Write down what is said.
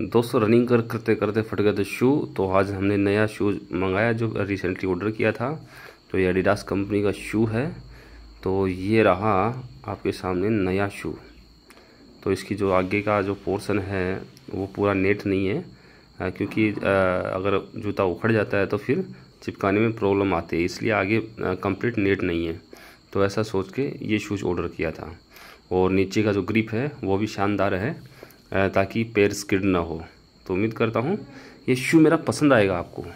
दोस्तों रनिंग कर करते करते फट गए थे शू तो आज हमने नया शूज़ मंगाया जो रिसेंटली ऑर्डर किया था तो ये एडिडास कंपनी का शू है तो ये रहा आपके सामने नया शू तो इसकी जो आगे का जो पोर्शन है वो पूरा नेट नहीं है क्योंकि अगर जूता उखड़ जाता है तो फिर चिपकाने में प्रॉब्लम आती है इसलिए आगे कंप्लीट नेट नहीं है तो ऐसा सोच के ये शूज़ ऑर्डर किया था और नीचे का जो ग्रिप है वो भी शानदार है ताकि पैर स्किड ना हो तो उम्मीद करता हूँ ये शू मेरा पसंद आएगा आपको